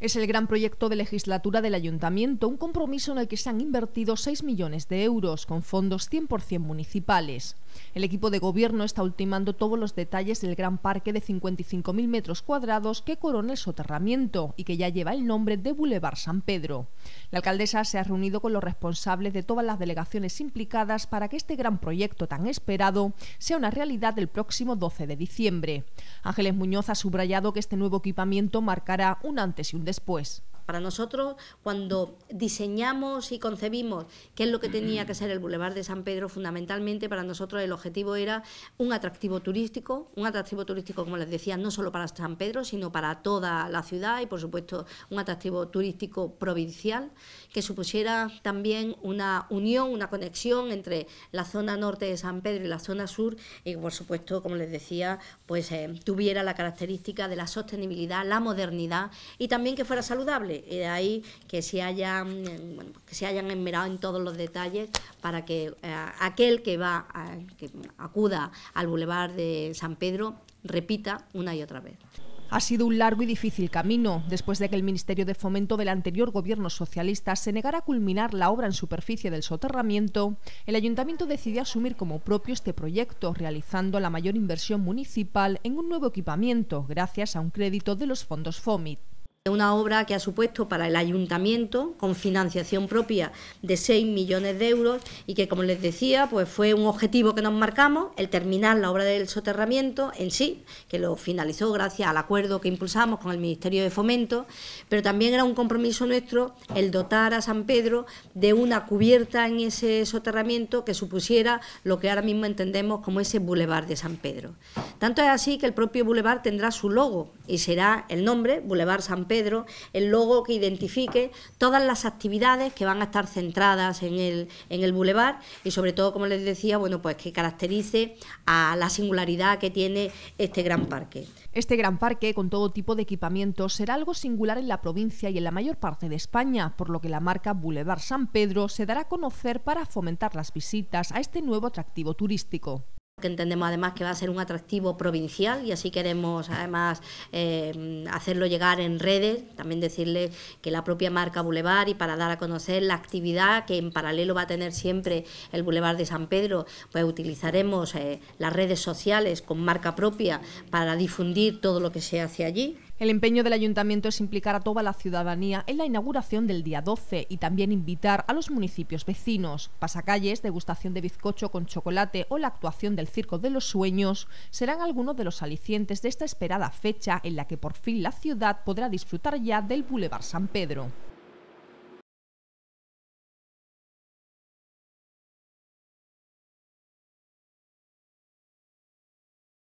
Es el gran proyecto de legislatura del ayuntamiento, un compromiso en el que se han invertido 6 millones de euros con fondos 100% municipales. El equipo de gobierno está ultimando todos los detalles del gran parque de 55.000 metros cuadrados que corona el soterramiento y que ya lleva el nombre de Boulevard San Pedro. La alcaldesa se ha reunido con los responsables de todas las delegaciones implicadas para que este gran proyecto tan esperado sea una realidad el próximo 12 de diciembre. Ángeles Muñoz ha subrayado que este nuevo equipamiento marcará un antes y un después. Para nosotros, cuando diseñamos y concebimos qué es lo que mm. tenía que ser el Boulevard de San Pedro, fundamentalmente para nosotros el objetivo era un atractivo turístico, un atractivo turístico, como les decía, no solo para San Pedro, sino para toda la ciudad y, por supuesto, un atractivo turístico provincial que supusiera también una unión, una conexión entre la zona norte de San Pedro y la zona sur y, por supuesto, como les decía, pues eh, tuviera la característica de la sostenibilidad, la modernidad y también que fuera saludable de, ahí que se, hayan, mm, que se hayan enmerado en todos los detalles para que eh, aquel que va, que acuda al bulevar de San Pedro repita una y otra vez. Ha sido un largo y difícil camino, después de que el Ministerio de Fomento del anterior gobierno socialista se negara a culminar la obra en superficie del soterramiento, el ayuntamiento decidió asumir como propio este proyecto, realizando la mayor inversión municipal en un nuevo equipamiento, gracias a un crédito de los fondos FOMIT. Una obra que ha supuesto para el ayuntamiento, con financiación propia de 6 millones de euros, y que, como les decía, pues fue un objetivo que nos marcamos, el terminar la obra del soterramiento en sí, que lo finalizó gracias al acuerdo que impulsamos con el Ministerio de Fomento, pero también era un compromiso nuestro el dotar a San Pedro de una cubierta en ese soterramiento que supusiera lo que ahora mismo entendemos como ese bulevar de San Pedro. Tanto es así que el propio bulevar tendrá su logo y será el nombre, Bulevar San Pedro el logo que identifique todas las actividades que van a estar centradas en el, en bulevar y sobre todo, como les decía, bueno, pues que caracterice a la singularidad que tiene este gran parque. Este gran parque, con todo tipo de equipamiento, será algo singular en la provincia y en la mayor parte de España, por lo que la marca Boulevard San Pedro se dará a conocer para fomentar las visitas a este nuevo atractivo turístico que entendemos además que va a ser un atractivo provincial y así queremos además eh, hacerlo llegar en redes, también decirle que la propia marca Boulevard y para dar a conocer la actividad que en paralelo va a tener siempre el Boulevard de San Pedro, pues utilizaremos eh, las redes sociales con marca propia para difundir todo lo que se hace allí. El empeño del ayuntamiento es implicar a toda la ciudadanía en la inauguración del día 12 y también invitar a los municipios vecinos. Pasacalles, degustación de bizcocho con chocolate o la actuación del Circo de los Sueños serán algunos de los alicientes de esta esperada fecha en la que por fin la ciudad podrá disfrutar ya del Boulevard San Pedro.